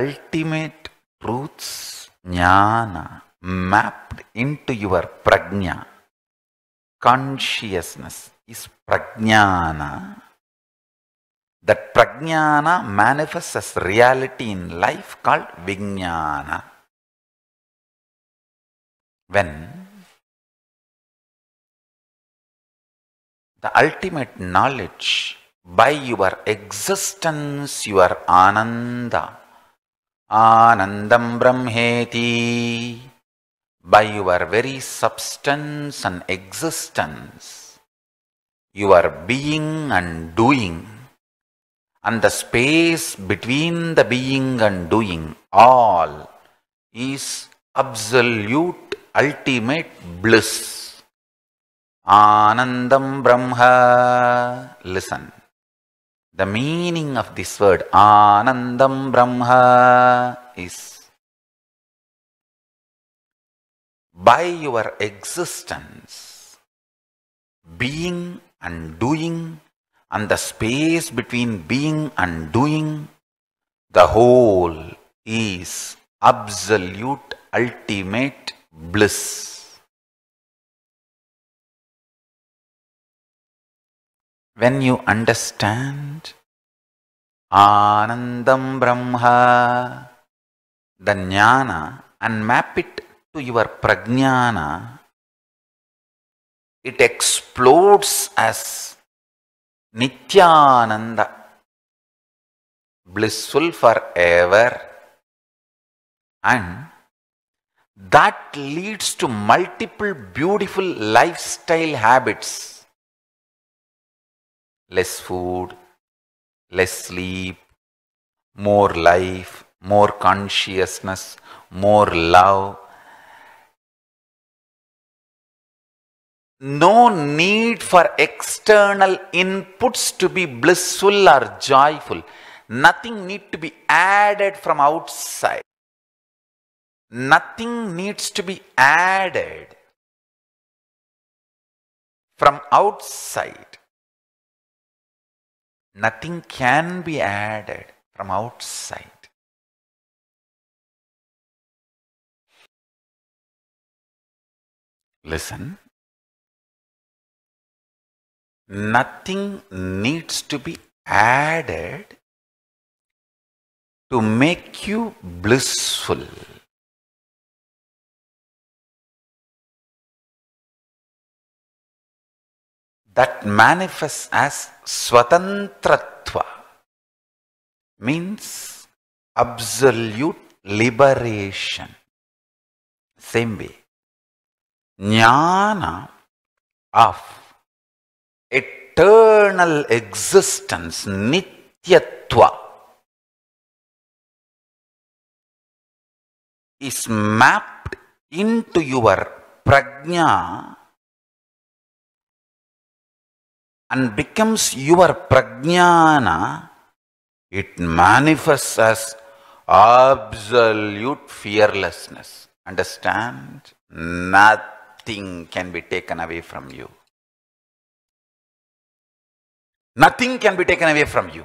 ultimate truths jnana mapped into your prajna. Consciousness is prajnana. That prajnana manifests as reality in life called vijnana. When the ultimate knowledge by your existence, your ananda, Anandam Brahmeti. By your very substance and existence, you are being and doing, and the space between the being and doing, all is absolute ultimate bliss. Anandam Brahma. Listen. The meaning of this word Anandam Brahma is by your existence, being and doing and the space between being and doing, the whole is absolute ultimate bliss. when you understand Anandam Brahma, the jnana, and map it to your prajnana, it explodes as Nityananda, blissful forever. And that leads to multiple beautiful lifestyle habits less food, less sleep, more life, more consciousness, more love. No need for external inputs to be blissful or joyful. Nothing need to be added from outside. Nothing needs to be added from outside. Nothing can be added from outside. Listen. Nothing needs to be added to make you blissful. that manifests as swatantratva means absolute liberation. Same way, jnana of eternal existence, nityatva, is mapped into your prajna and becomes your prajnana, it manifests as absolute fearlessness. Understand? Nothing can be taken away from you. Nothing can be taken away from you.